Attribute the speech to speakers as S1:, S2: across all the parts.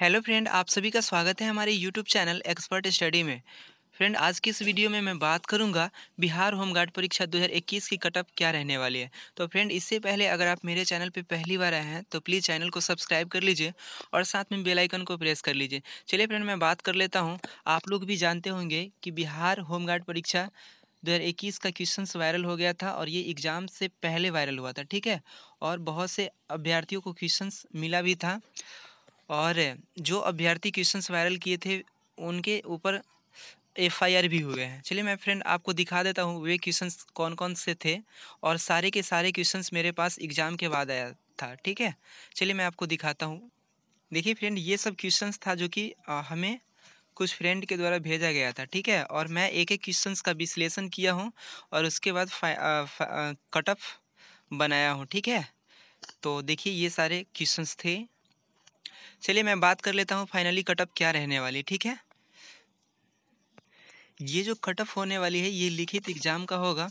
S1: hello friend आप सभी का स्वागत है हमारे यूट्यूब चैनल एक्सपर्ट स्टडी में फ्रेंड आज की इस वीडियो में मैं बात करूंगा बिहार होमगार्ड परीक्षा 2021 की कटअप क्या रहने वाली है तो फ्रेंड इससे पहले अगर आप मेरे चैनल पर पहली बार आए हैं तो प्लीज़ चैनल को सब्सक्राइब कर लीजिए और साथ में बेल आइकन को प्रेस कर लीजिए चलिए फ्रेंड मैं बात कर लेता हूँ आप लोग भी जानते होंगे कि बिहार होमगार्ड परीक्षा 2021 का क्वेश्चन वायरल हो गया था और ये एग्ज़ाम से पहले वायरल हुआ था ठीक है और बहुत से अभ्यर्थियों को क्वेश्चन मिला भी था और जो अभ्यर्थी क्वेश्चंस वायरल किए थे उनके ऊपर एफआईआर भी हुए हैं चलिए मैं फ्रेंड आपको दिखा देता हूँ वे क्वेश्चंस कौन कौन से थे और सारे के सारे क्वेश्चंस मेरे पास एग्ज़ाम के बाद आया था ठीक है चलिए मैं आपको दिखाता हूँ देखिए फ्रेंड ये सब क्वेश्चंस था जो कि हमें कुछ फ्रेंड के द्वारा भेजा गया था ठीक है और मैं एक एक क्वेश्चन का विश्लेषण किया हूँ और उसके बाद कटअप बनाया हूँ ठीक है तो देखिए ये सारे क्वेश्चंस थे चलिए मैं बात कर लेता हूँ फाइनली कटअप क्या रहने वाली ठीक है ये जो कटअप होने वाली है ये लिखित एग्ज़ाम का होगा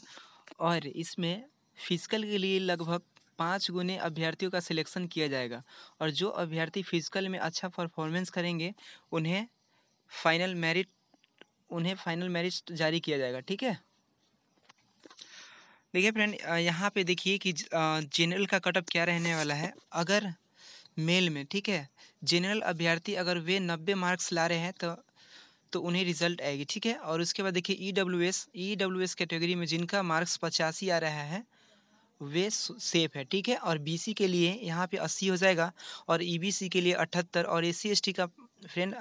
S1: और इसमें फिजिकल के लिए लगभग पाँच गुने अभ्यर्थियों का सिलेक्शन किया जाएगा और जो अभ्यर्थी फिजिकल में अच्छा परफॉर्मेंस करेंगे उन्हें फाइनल मेरिट उन्हें फाइनल मेरिट जारी किया जाएगा ठीक है देखिए फ्रेंड यहाँ पे देखिए कि जनरल का कटअप क्या रहने वाला है अगर मेल में ठीक है जनरल अभ्यर्थी अगर वे नब्बे मार्क्स ला रहे हैं तो तो उन्हें रिजल्ट आएगी ठीक है और उसके बाद देखिए E W S E W S category में जिनका मार्क्स पचासी आ रहा है वे सेफ है ठीक है और बीसी के लिए यहाँ पे अस्सी हो जाएगा और ईबीसी e के लिए अठहत्तर और ए सी का फ्रेंड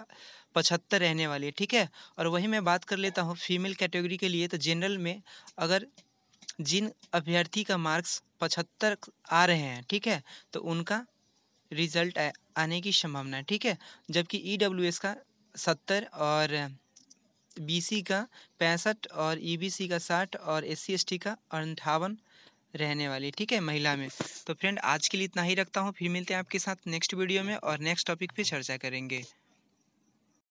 S1: पचहत्तर रहने वाली है ठीक है और वही मैं बात कर लेता हूँ फीमेल कैटेगरी के लिए तो जनरल में अगर जिन अभ्यर्थी का मार्क्स पचहत्तर आ रहे हैं ठीक है तो उनका रिज़ल्ट आने की संभावना है ठीक है जबकि ई e का सत्तर और बी का पैंसठ और ई e का साठ और एस सी का अंठावन रहने वाली ठीक है महिला में तो फ्रेंड आज के लिए इतना ही रखता हूँ फिर मिलते हैं आपके साथ नेक्स्ट वीडियो में और नेक्स्ट टॉपिक पे चर्चा करेंगे